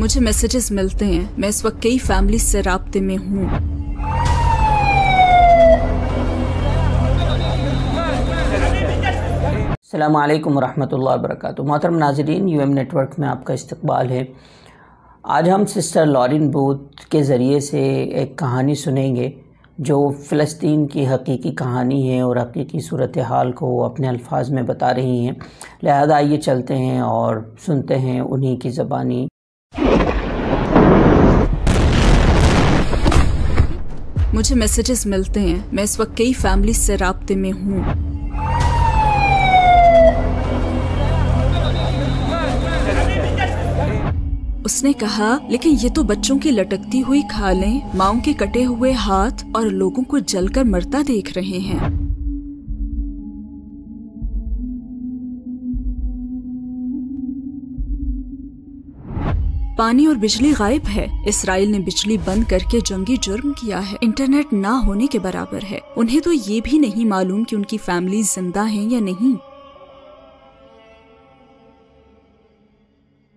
मुझे मैसेजेस मिलते हैं मैं इस वक्त कई फैमिली से रबते में हूँ अल्लाम वरहमल वर्क मोहतरम नाजरीन यू एम नेटवर्क में आपका इस्तबाल है आज हम सिस्टर लॉरिन बूथ के ज़रिए से एक कहानी सुनेंगे जो फ़लस्तीन की हकीकी कहानी है और हकीकी सूरत हाल को वो अपने अल्फाज में बता रही हैं लिहाजा आइए चलते हैं और सुनते हैं उन्हीं की ज़बानी मुझे मैसेजेस मिलते हैं मैं इस वक्त कई फैमिली से रबते में हूँ उसने कहा लेकिन ये तो बच्चों की लटकती हुई खालें माओ के कटे हुए हाथ और लोगों को जलकर मरता देख रहे हैं पानी और बिजली गायब है इसराइल ने बिजली बंद करके जंगी जुर्म किया है इंटरनेट ना होने के बराबर है उन्हें तो ये भी नहीं मालूम कि उनकी फैमिली जिंदा है या नहीं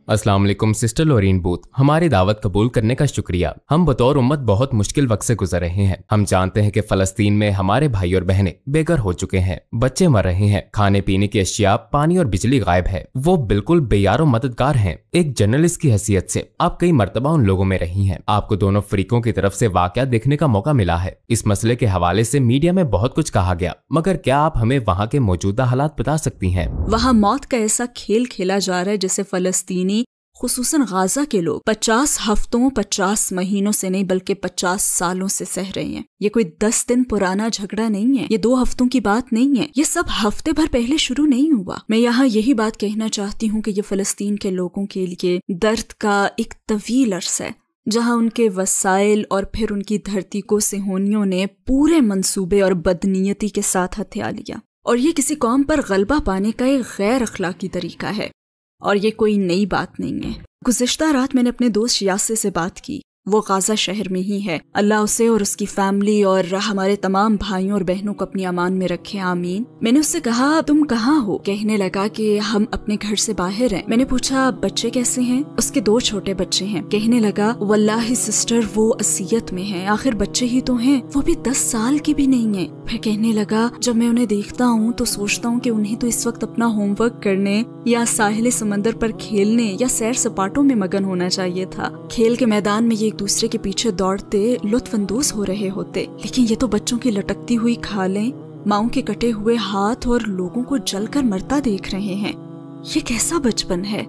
अस्सलाम वालेकुम सिस्टर लोरीन बूथ हमारी दावत कबूल करने का शुक्रिया हम बतौर उम्मत बहुत मुश्किल वक्त से गुजर रहे हैं हम जानते हैं कि फलस्तीन में हमारे भाई और बहनें बेघर हो चुके हैं बच्चे मर रहे हैं खाने पीने की अशिया पानी और बिजली गायब है वो बिल्कुल बेयारो मददगार है एक जर्नलिस्ट की हैसियत ऐसी आप कई मरतबा उन लोगों में रही है आपको दोनों फ्रीकों की तरफ ऐसी वाक़ देखने का मौका मिला है इस मसले के हवाले ऐसी मीडिया में बहुत कुछ कहा गया मगर क्या आप हमें वहाँ के मौजूदा हालात बता सकती है वहाँ मौत का ऐसा खेल खेला जा रहा है जिसे फलस्तीनी खसूस गाजा के लोग पचास हफ्तों पचास महीनों से नहीं बल्कि पचास सालों से सह रहे हैं ये कोई दस दिन पुराना झगड़ा नहीं है ये दो हफ्तों की बात नहीं है ये सब हफ्ते भर पहले शुरू नहीं हुआ मैं यहाँ यही बात कहना चाहती हूँ कि ये फलस्तीन के लोगों के लिए दर्द का एक तवील अर्स है जहां उनके वसाइल और फिर उनकी धरती को सिहोनियों ने पूरे मंसूबे और बदनीयती के साथ हथिया लिया और ये किसी कौम पर गलबा पाने का एक गैर अखलाकी तरीका है और ये कोई नई बात नहीं है गुजशत रात मैंने अपने दोस्त यासे से बात की वो गाजा शहर में ही है अल्लाह उसे और उसकी फैमिली और हमारे तमाम भाइयों और बहनों को अपनी अमान में रखे आमीन मैंने उससे कहा तुम कहाँ हो कहने लगा कि हम अपने घर से बाहर हैं मैंने पूछा बच्चे कैसे हैं उसके दो छोटे बच्चे हैं कहने लगा वल्लाह सिस्टर वो असीयत में है आखिर बच्चे ही तो है वो भी दस साल के भी नहीं है फिर कहने लगा जब मैं उन्हें देखता हूँ तो सोचता हूँ की उन्हें तो इस वक्त अपना होमवर्क करने या साहिल समंदर पर खेलने या सैर सपाटों में मगन होना चाहिए था खेल के मैदान में ये दूसरे के पीछे दौड़ते लुत्फानंदोज हो रहे होते लेकिन ये तो बच्चों की लटकती हुई खालें माओ के कटे हुए हाथ और लोगों को जलकर मरता देख रहे हैं ये कैसा बचपन है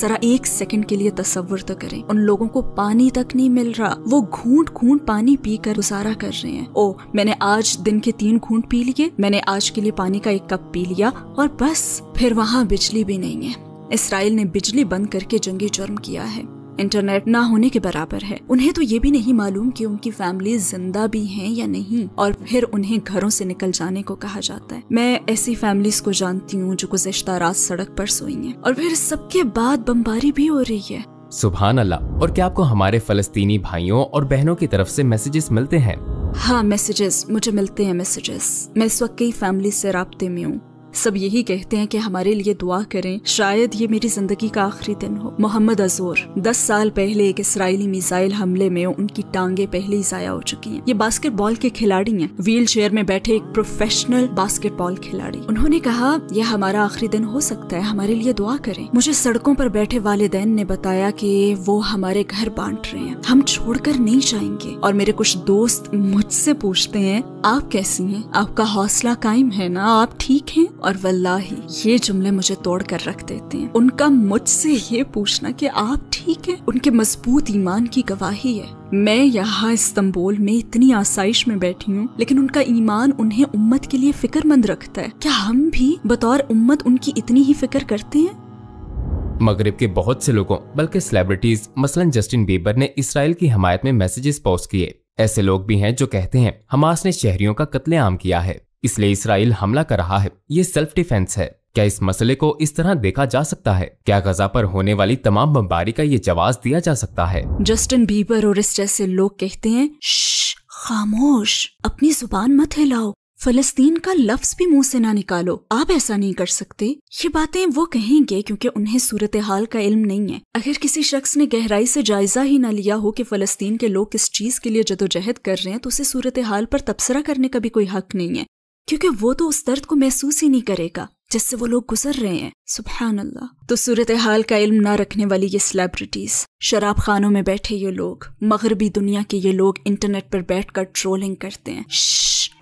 जरा एक सेकंड के लिए तस्वुर तो करें उन लोगों को पानी तक नहीं मिल रहा वो घूंट घूंट पानी पी कर गुजारा कर रहे हैं ओ मैंने आज दिन के तीन घूंट पी लिए मैंने आज के लिए पानी का एक कप पी लिया और बस फिर वहाँ बिजली भी नहीं है इसराइल ने बिजली बंद करके जंगी जुर्म किया है इंटरनेट ना होने के बराबर है उन्हें तो ये भी नहीं मालूम कि उनकी फैमिली जिंदा भी है या नहीं और फिर उन्हें घरों से निकल जाने को कहा जाता है मैं ऐसी फैमिलीज को जानती हूँ जो गुजश्ता रात सड़क पर सोई है और फिर सबके बाद बम्बारी भी हो रही है सुबह अल्लाह और क्या आपको हमारे फलस्तीनी भाइयों और बहनों की तरफ से मैसेजेस मिलते हैं हाँ मैसेजेस मुझे मिलते हैं मैसेजेस मैं इस वक्त कई फैमिली से रबते में हूँ सब यही कहते हैं कि हमारे लिए दुआ करें शायद ये मेरी जिंदगी का आखिरी दिन हो मोहम्मद अजोर दस साल पहले एक इसराइली मिसाइल हमले में उनकी टांगे पहले ही जाया हो चुकी हैं। ये बास्केटबॉल के खिलाड़ी हैं व्हील चेयर में बैठे एक प्रोफेशनल बास्केटबॉल खिलाड़ी उन्होंने कहा यह हमारा आखिरी दिन हो सकता है हमारे लिए दुआ करें मुझे सड़कों पर बैठे वाले ने बताया की वो हमारे घर बांट रहे हैं हम छोड़ नहीं जाएंगे और मेरे कुछ दोस्त मुझसे पूछते हैं आप कैसी है आपका हौसला कायम है ना आप ठीक है और वल्लाही ये जुमले मुझे तोड़ कर रख देते हैं उनका मुझसे ये पूछना कि आप ठीक है उनके मजबूत ईमान की गवाही है मैं यहाँ इस्तंबुल में इतनी आसाइश में बैठी हूँ लेकिन उनका ईमान उन्हें उम्मत के लिए फिक्रमंद रखता है क्या हम भी बतौर उम्मत उनकी इतनी ही फिक्र करते हैं मगरिब के बहुत से लोगों बल्कि सेलिब्रिटीज मसलन जस्टिन बीबर ने इसराइल की हमायत में मैसेजेस पोस्ट किए ऐसे लोग भी हैं जो कहते हैं हमास ने शहरियों का कत्लेआम किया है इसलिए इसराइल हमला कर रहा है ये सेल्फ डिफेंस है क्या इस मसले को इस तरह देखा जा सकता है क्या गजा पर होने वाली तमाम बमबारी का ये जवाब दिया जा सकता है जस्टिन बीबर और इस जैसे लोग कहते हैं खामोश अपनी जुबान मत हिलाओ फलस्तीन का लफ्ज भी मुंह से ना निकालो आप ऐसा नहीं कर सकते ये बातें वो कहेंगे क्योंकि उन्हें सूरत हाल का इल्म नहीं है अगर किसी शख्स ने गहराई से जायजा ही ना लिया हो कि फलस्तीन के लोग किस चीज के लिए जदोजहद कर रहे हैं तो उसे सूरत हाल पर तबसरा करने का भी कोई हक नहीं है क्योंकि वो तो उस दर्द को महसूस ही नहीं करेगा जिससे वो लोग गुजर रहे हैं सुबहान अल्लाह तो सूरत हाल का इल्म ना रखने वाली ये सेलिब्रिटीज़ शराब खानों में बैठे ये लोग मगरबी दुनिया के ये लोग इंटरनेट पर बैठ कर ट्रोलिंग करते हैं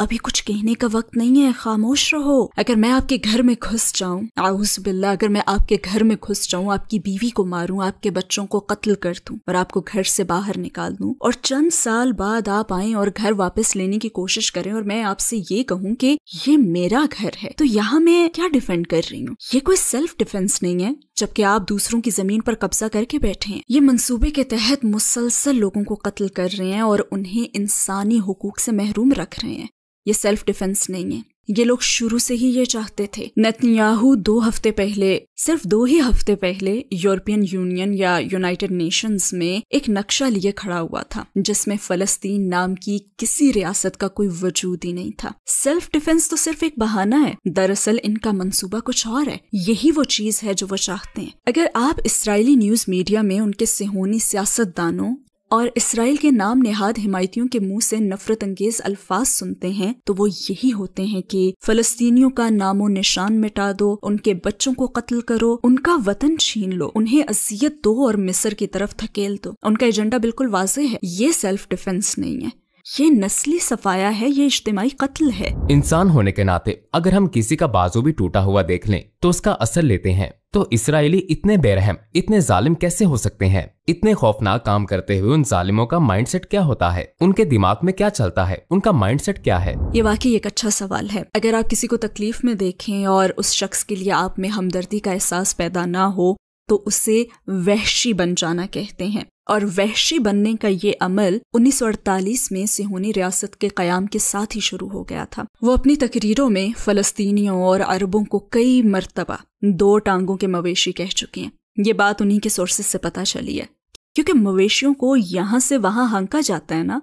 अभी कुछ कहने का वक्त नहीं है खामोश रहो अगर मैं आपके घर में घुस जाऊं आउस बिल्ला अगर मैं आपके घर में घुस जाऊं आपकी बीवी को मारूं आपके बच्चों को कत्ल कर दूं और आपको घर से बाहर निकाल दूं और चंद साल बाद आप आए और घर वापस लेने की कोशिश करें और मैं आपसे ये कहूँ की ये मेरा घर है तो यहाँ मैं क्या डिफेंड कर रही हूँ ये कोई सेल्फ डिफेंस नहीं है जबकि आप दूसरों की जमीन पर कब्जा करके बैठे हैं ये मंसूबे के तहत मुसलसल लोगों को कत्ल कर रहे हैं और उन्हें इंसानी हकूक से महरूम रख रहे हैं ये सेल्फ डिफेंस नहीं है ये लोग शुरू से ही ये चाहते थे नतन्याहू दो हफ्ते पहले सिर्फ दो ही हफ्ते पहले यूरोपियन यूनियन या यूनाइटेड नेशंस में एक नक्शा लिए खड़ा हुआ था जिसमें फलस्तीन नाम की किसी रियासत का कोई वजूद ही नहीं था सेल्फ डिफेंस तो सिर्फ एक बहाना है दरअसल इनका मंसूबा कुछ और है यही वो चीज है जो वो चाहते हैं अगर आप इसराइली न्यूज मीडिया में उनके सिहोनी सियासतदानों और इसराइल के नाम नेहाद हिमायतियों के मुंह से नफरत अंगेज अल्फाज सुनते हैं तो वो यही होते हैं कि फलस्तीनियों का नामो निशान मिटा दो उनके बच्चों को कत्ल करो उनका वतन छीन लो उन्हें अजियत दो और मिस्र की तरफ धकेल दो उनका एजेंडा बिल्कुल वाजह है ये सेल्फ डिफेंस नहीं है ये नस्ली सफाया है ये इज्तमाही कत्ल है इंसान होने के नाते अगर हम किसी का बाजू भी टूटा हुआ देख लें तो उसका असर लेते हैं तो इसराइली इतने बेरहम इतने जालिम कैसे हो सकते हैं इतने खौफनाक काम करते हुए उन जालिमों का माइंडसेट क्या होता है उनके दिमाग में क्या चलता है उनका माइंडसेट क्या है ये वाकई एक अच्छा सवाल है अगर आप किसी को तकलीफ में देखें और उस शख्स के लिए आप में हमदर्दी का एहसास पैदा ना हो तो उसे वहशी बन जाना कहते हैं और वहशी बनने का ये अमल 1948 में सिहोनी रियासत के क्याम के साथ ही शुरू हो गया था वो अपनी तकरीरों में फलस्तीनियों और अरबों को कई मरतबा दो टांगों के मवेशी कह चुकी हैं ये बात उन्हीं के सोर्सेस से पता चली है क्योंकि मवेशियों को यहाँ से वहाँ हंका जाता है ना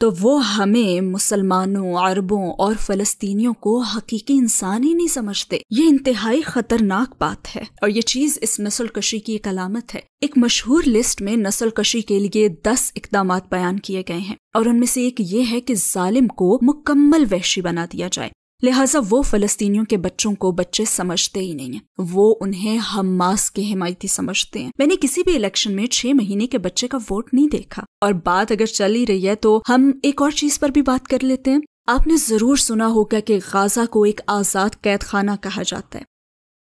तो वो हमें मुसलमानों अरबों और फलस्तीनियों को हकीकी इंसान ही नहीं समझते ये इंतहाई खतरनाक बात है और ये चीज इस नस्ल कशी की एक अलामत है एक मशहूर लिस्ट में नस्ल कशी के लिए दस इकदाम बयान किए गए हैं और उनमें से एक ये है कि जालिम को मुकम्मल वहशी बना दिया जाए लिहाजा वो फलस्तीनियों के बच्चों को बच्चे समझते ही नहीं है वो उन्हें हमास के हिमायती समझते हैं मैंने किसी भी इलेक्शन में छह महीने के बच्चे का वोट नहीं देखा और बात अगर चल ही रही है तो हम एक और चीज पर भी बात कर लेते हैं आपने जरूर सुना होगा कि गाजा को एक आजाद कैद खाना कहा जाता है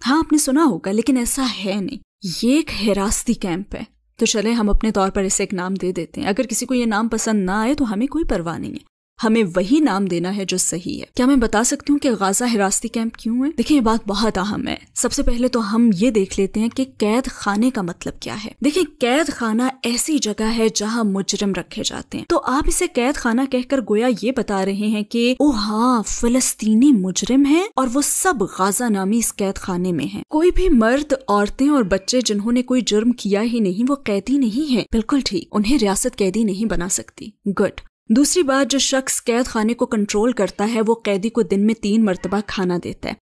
हाँ आपने सुना होगा लेकिन ऐसा है नहीं ये एक हिरासती कैंप है तो चले हम अपने तौर पर इसे एक नाम दे देते हैं अगर किसी को ये नाम पसंद ना आए तो हमें कोई परवाह नहीं है हमें वही नाम देना है जो सही है क्या मैं बता सकती हूँ कि गाजा हिरासती कैंप क्यों है देखिए ये बात बहुत अहम है सबसे पहले तो हम ये देख लेते हैं कि कैद खाने का मतलब क्या है देखिए कैद खाना ऐसी जगह है जहाँ मुजरम रखे जाते हैं तो आप इसे कैद खाना कहकर गोया ये बता रहे हैं कि ओ हाँ फलस्तीनी मुजरिम है और वो सब गाजा नामी इस कैद खाने में है कोई भी मर्द औरतें और बच्चे जिन्होंने कोई जुर्म किया ही नहीं वो कैदी नहीं है बिल्कुल ठीक उन्हें रियासत कैदी नहीं बना सकती गुड दूसरी बात जो शख्स कैद खाने को कंट्रोल करता है वो कैदी को दिन में तीन मरतबा खाना देता है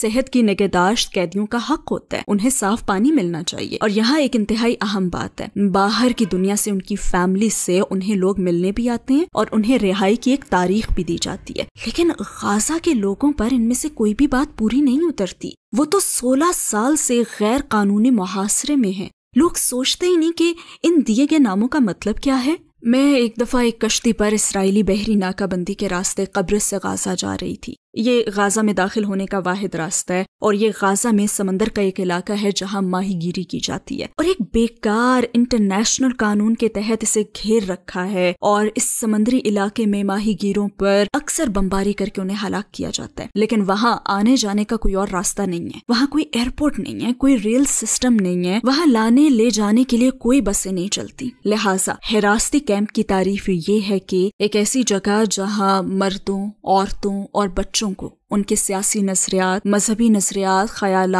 सेहत की निगहदाश्त कैदियों का हक होता है उन्हें साफ पानी मिलना चाहिए और यहाँ एक इंतहाई अहम बात है बाहर की दुनिया से उनकी फैमिली से उन्हें लोग मिलने भी आते हैं और उन्हें रिहाई की एक तारीख भी दी जाती है लेकिन गाजा के लोगों पर इनमें से कोई भी बात पूरी नहीं उतरती वो तो सोलह साल से गैर कानूनी मुहासरे में है लोग सोचते ही नहीं कि इन दिए गए नामों का मतलब क्या है मैं एक दफ़ा एक कश्ती पर इसराइली बहरी नाकाबंदी के रास्ते कब्र से गाजा जा रही थी ये गाज़ा में दाखिल होने का वाहिद रास्ता है और ये गाज़ा में समंदर का एक इलाका है जहां माहीगीरी की जाती है और एक बेकार इंटरनेशनल कानून के तहत इसे घेर रखा है और इस समंदरी इलाके में माहीगीरों पर अक्सर बमबारी करके उन्हें हलाक किया जाता है लेकिन वहां आने जाने का कोई और रास्ता नहीं है वहाँ कोई एयरपोर्ट नहीं है कोई रेल सिस्टम नहीं है वहाँ लाने ले जाने के लिए कोई बसें नहीं चलती लिहाजा हिरासती कैंप की तारीफ ये है की एक ऐसी जगह जहाँ मर्दों औरतों और बच्चों 中国。उनके सियासी नजरियात मजहबी नजरियात ख्याल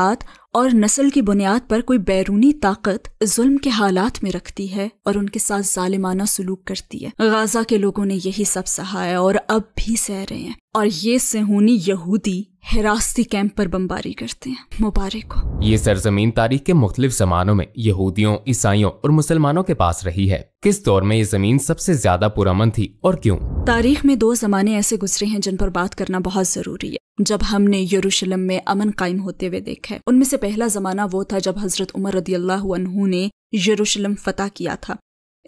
और नस्ल की बुनियाद पर कोई बैरूनी ताकत जुल्म के हालात में रखती है और उनके साथ जालिमाना सलूक करती है गाजा के लोगों ने यही सब सहा है और अब भी सह रहे हैं और ये सेहूनी यहूदी हिरासती कैंप पर बमबारी करते हैं मुबारक हो ये सरजमीन तारीख के मुख्तलिफ जमानों में यहूदियों ईसाइयों और मुसलमानों के पास रही है किस दौर में ये जमीन सबसे ज्यादा पुरमन थी और क्यों तारीख में दो जमाने ऐसे गुजरे हैं जिन पर बात करना बहुत जरूरी है जब हमने यरूशलेम में अमन कायम होते हुए देखा है उनमें से पहला जमाना वो था जब हजरत उमर रदी अल्लाह ने यरूशलेम फतह किया था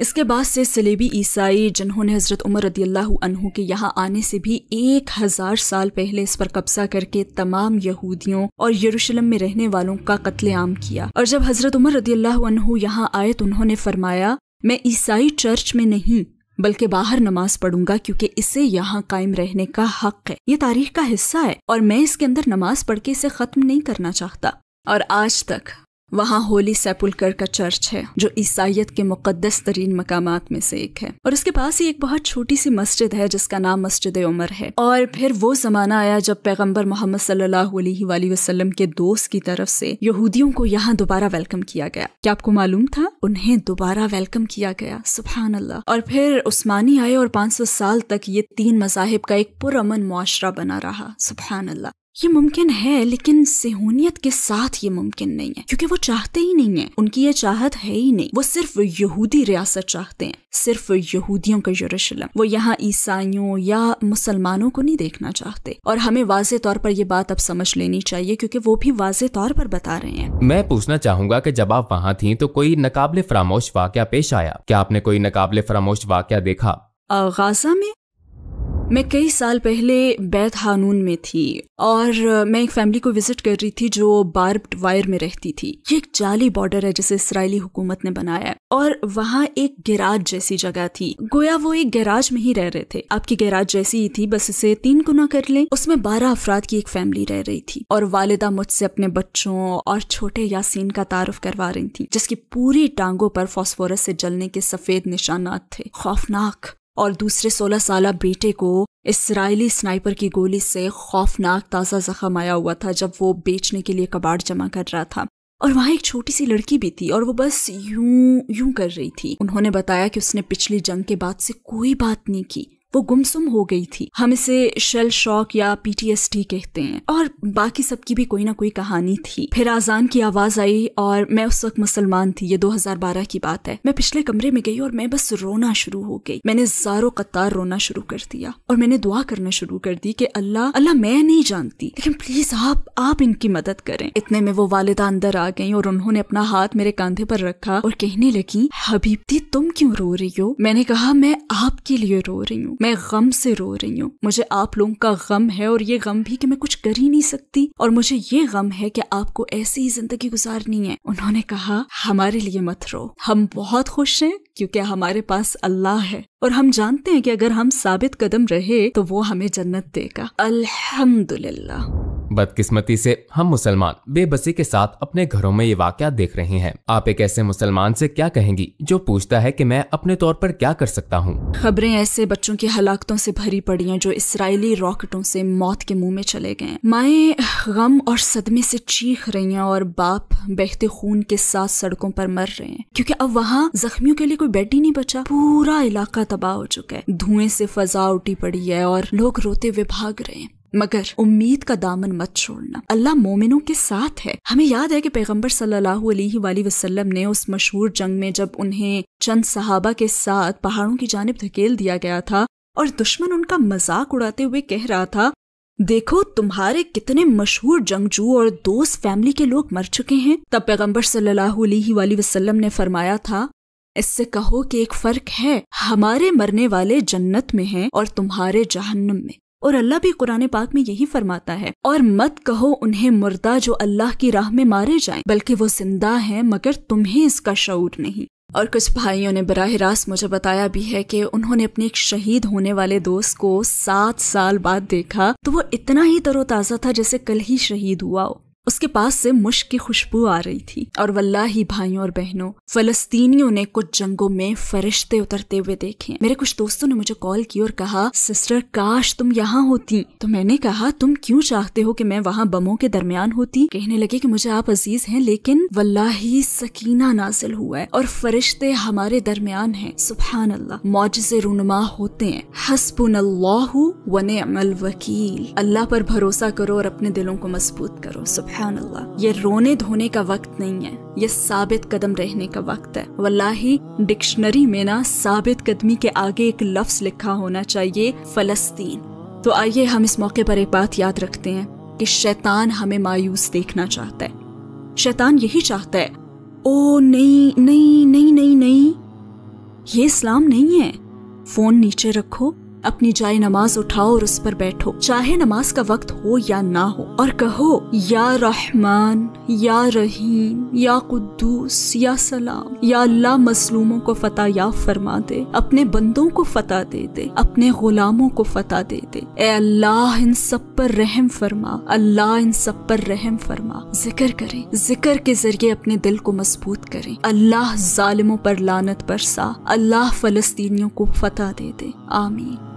इसके बाद से सलेबी ईसाई जिन्होंने हजरत उमर रदी अल्लाह के यहाँ आने से भी एक हजार साल पहले इस पर कब्जा करके तमाम यहूदियों और यरूशलेम में रहने वालों का कत्लेआम किया और जब हजरत उमर रदी अल्लाह यहाँ आए तो उन्होंने फरमाया मैं ईसाई चर्च में नहीं बल्कि बाहर नमाज पढ़ूंगा क्योंकि इसे यहाँ कायम रहने का हक है ये तारीख का हिस्सा है और मैं इसके अंदर नमाज पढ़ के इसे खत्म नहीं करना चाहता और आज तक वहाँ होली सेपुलकर का चर्च है जो ईसाइत के मुकदस तरीन मकाम में से एक है और उसके पास ही एक बहुत छोटी सी मस्जिद है जिसका नाम मस्जिद उमर है और फिर वो जमाना आया जब पैगम्बर मोहम्मद सल्लल्लाहु के दोस्त की तरफ से यहूदियों को यहाँ दोबारा वेलकम किया गया क्या आपको मालूम था उन्हें दोबारा वेलकम किया गया सुबहान अल्लाह और फिर उस्मानी आए और सौ साल तक ये तीन मजाहिब का एक पुरमन मुआरा बना रहा सुबहान अल्लाह ये मुमकिन है लेकिन सेहूनियत के साथ ये मुमकिन नहीं है क्योंकि वो चाहते ही नहीं है उनकी ये चाहत है ही नहीं वो सिर्फ यहूदी रियासत चाहते हैं सिर्फ यहूदियों का यरूशलेम वो यहाँ ईसाइयों या मुसलमानों को नहीं देखना चाहते और हमें वाजे तौर पर ये बात अब समझ लेनी चाहिए क्योंकि वो भी वाज तौर पर बता रहे हैं मैं पूछना चाहूंगा की जब आप वहाँ थी तो कोई नकाबले फरामोश वाक्य पेश आया क्या आपने कोई नकाबले फरामोश वाक्य देखा गाजा में मैं कई साल पहले बैत हानून में थी और मैं एक फैमिली को विजिट कर रही थी जो बार्ब्ड वायर में रहती थी ये एक जाली बॉर्डर है जिसे इसराइली हुकूमत ने बनाया और वहाँ एक गैराज जैसी जगह थी गोया वो एक गैराज में ही रह रहे थे आपकी गैराज जैसी ही थी बस इसे तीन गुना कर लें उसमें बारह अफराद की एक फैमिली रह रही थी और वालिदा मुझसे अपने बच्चों और छोटे यासीन का तारफ करवा रही थी जिसकी पूरी टांगों पर फॉस्फोरस से जलने के सफेद निशानात थे खौफनाक और दूसरे सोलह साल बेटे को इसराइली स्नाइपर की गोली से खौफनाक ताज़ा जख्म आया हुआ था जब वो बेचने के लिए कबाड़ जमा कर रहा था और वहाँ एक छोटी सी लड़की भी थी और वो बस यूं यूं कर रही थी उन्होंने बताया कि उसने पिछली जंग के बाद से कोई बात नहीं की वो गुमसुम हो गई थी हम इसे शेल शॉक या पीटीएसडी कहते हैं और बाकी सबकी भी कोई ना कोई कहानी थी फिर आजान की आवाज आई और मैं उस वक्त मुसलमान थी ये 2012 की बात है मैं पिछले कमरे में गई और मैं बस रोना शुरू हो गई मैंने जारो कतार रोना शुरू कर दिया और मैंने दुआ करना शुरू कर दी कि अल्लाह अल्लाह मैं नहीं जानती लेकिन प्लीज आप आप इनकी मदद करें इतने में वो वालिदा अंदर आ गई और उन्होंने अपना हाथ मेरे कंधे पर रखा और कहने लगी हबीबती तुम क्यों रो रही हो मैंने कहा मैं आपके लिए रो रही हूँ मैं गम से रो रही हूँ मुझे आप लोगों का गम है और ये गम भी कि मैं कुछ कर ही नहीं सकती और मुझे ये गम है कि आपको ऐसी ही जिंदगी गुजारनी है उन्होंने कहा हमारे लिए मत रो हम बहुत खुश हैं क्योंकि हमारे पास अल्लाह है और हम जानते हैं कि अगर हम साबित कदम रहे तो वो हमें जन्नत देगा अल्हम्दुलिल्लाह बदकिस्मती से हम मुसलमान बेबसी के साथ अपने घरों में ये वाक़ देख रहे हैं आप एक ऐसे मुसलमान से क्या कहेंगी जो पूछता है कि मैं अपने तौर पर क्या कर सकता हूँ खबरें ऐसे बच्चों की हलाकतों से भरी पड़ी हैं जो इसराइली रॉकेटों से मौत के मुंह में चले गए माए गम और सदमे से चीख रही हैं और बाप बहते खून के साथ सड़कों पर मर रहे हैं क्योंकि अब वहाँ जख्मियों के लिए कोई बेड ही नहीं बचा पूरा इलाका तबाह हो चुका है धुएं से फजा उठी पड़ी है और लोग रोते हुए भाग रहे हैं मगर उम्मीद का दामन मत छोड़ना अल्लाह मोमिनों के साथ है हमें याद है कि पैगंबर सल्लल्लाहु अलैहि वसल्लम ने उस मशहूर जंग में जब उन्हें चंद सहाबा के साथ पहाड़ों की जानब धकेल दिया गया था और दुश्मन उनका मजाक उड़ाते हुए कह रहा था देखो तुम्हारे कितने मशहूर जंगजू और दोस्त फैमिली के लोग मर चुके हैं तब पैगम्बर सल्लल्लाहु अलैहि वसल्लम ने फरमाया था इससे कहो कि एक फर्क है हमारे मरने वाले जन्नत में हैं और तुम्हारे जहन्नम में और अल्लाह भी कुरान पाक में यही फरमाता है और मत कहो उन्हें मुर्दा जो अल्लाह की राह में मारे जाए बल्कि वो जिंदा है मगर तुम्हें इसका शऊर नहीं और कुछ भाइयों ने बरह रास्त मुझे बताया भी है कि उन्होंने अपने एक शहीद होने वाले दोस्त को सात साल बाद देखा तो वो इतना ही तरोताज़ा था जैसे कल ही शहीद हुआ हो उसके पास से मुश्क की खुशबू आ रही थी और वल्ला ही भाइयों और बहनों फलस्तीनियों ने कुछ जंगों में फरिश्ते उतरते हुए देखे मेरे कुछ दोस्तों ने मुझे कॉल की और कहा सिस्टर काश तुम यहाँ होती तो मैंने कहा तुम क्यों चाहते हो कि मैं वहाँ बमों के दरमियान होती कहने लगे कि मुझे आप अजीज हैं लेकिन वल्ला ही सकीना नाजिल हुआ है और फरिश्ते हमारे दरमियान है सुबहान अल्लाह मौजे रुनुमा होते हैं हसपुन अल्लाह वन वकील अल्लाह पर भरोसा करो और अपने दिलों को मजबूत करो सुबह सुबहानल्लाह ये रोने धोने का वक्त नहीं है ये साबित कदम रहने का वक्त है वल्लाही डिक्शनरी में ना साबित कदमी के आगे एक लफ्ज लिखा होना चाहिए फलस्तीन तो आइए हम इस मौके पर एक बात याद रखते हैं कि शैतान हमें मायूस देखना चाहता है शैतान यही चाहता है ओ नहीं नहीं नहीं नहीं नहीं ये इस्लाम नहीं है फोन नीचे रखो अपनी जाए नमाज उठाओ और उस पर बैठो चाहे नमाज का वक्त हो या ना हो और कहो या रहमान या रहीम या कुदूस या सलाम या अल्लाह मसलूमों को फतेह या फरमा दे अपने बंदों को फतह दे दे अपने गुलामों को फतह दे दे ए अल्लाह इन सब पर रहम फरमा अल्लाह इन सब पर रहम फरमा जिक्र करें जिक्र के जरिए अपने दिल को मजबूत करें अल्लाह जालिमों पर लानत बरसा अल्लाह फलस्तीनियों को फतेह दे दे आमीन